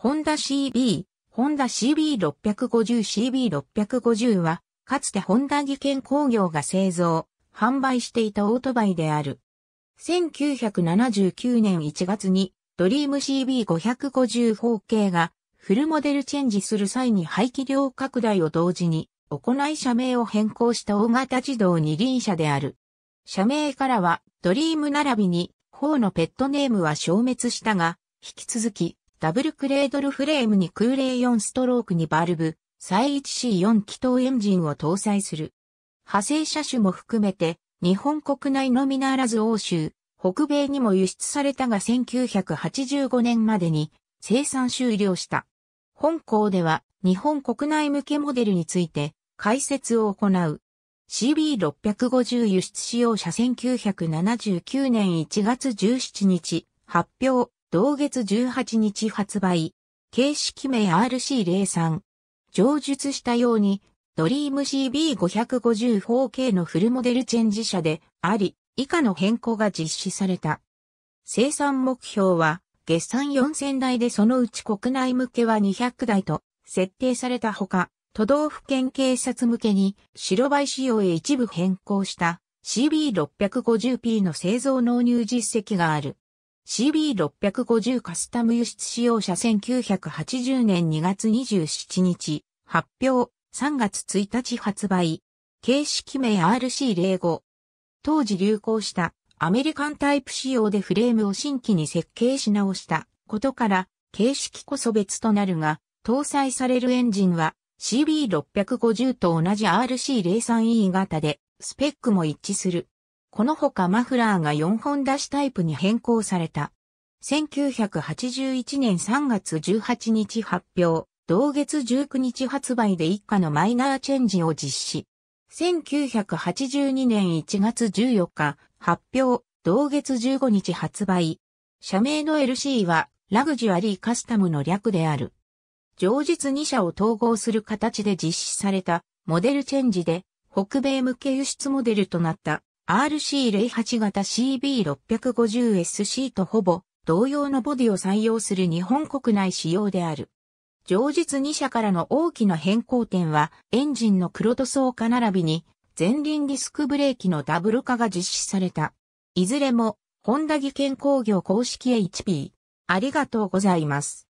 ホンダ CB、ホンダ CB650、CB650 は、かつてホンダ技研工業が製造、販売していたオートバイである。1979年1月に、ドリーム CB550 方形が、フルモデルチェンジする際に排気量拡大を同時に、行い社名を変更した大型自動二輪車である。社名からは、ドリーム並びに、方のペットネームは消滅したが、引き続き、ダブルクレードルフレームに空冷4ストロークにバルブ、再 1C4 気筒エンジンを搭載する。派生車種も含めて、日本国内のみならず欧州、北米にも輸出されたが1985年までに生産終了した。本校では日本国内向けモデルについて解説を行う。CB650 輸出使用車1979年1月17日発表同月18日発売、形式名 RC03。上述したように、ドリーム CB554K 0のフルモデルチェンジ車であり、以下の変更が実施された。生産目標は、月産4000台でそのうち国内向けは200台と設定されたほか、都道府県警察向けに白バイ仕様へ一部変更した CB650P の製造納入実績がある。CB650 カスタム輸出使用者1980年2月27日、発表、3月1日発売。形式名 RC05。当時流行したアメリカンタイプ仕様でフレームを新規に設計し直したことから、形式こそ別となるが、搭載されるエンジンは CB650 と同じ RC03E 型で、スペックも一致する。このほかマフラーが4本出しタイプに変更された。1981年3月18日発表、同月19日発売で一家のマイナーチェンジを実施。1982年1月14日発表、同月15日発売。社名の LC はラグジュアリーカスタムの略である。上日2社を統合する形で実施されたモデルチェンジで北米向け輸出モデルとなった RC08 型 CB650SC とほぼ同様のボディを採用する日本国内仕様である。上述2社からの大きな変更点は、エンジンの黒塗装化並びに、前輪ディスクブレーキのダブル化が実施された。いずれも、ホンダ技研工業公式 HP。ありがとうございます。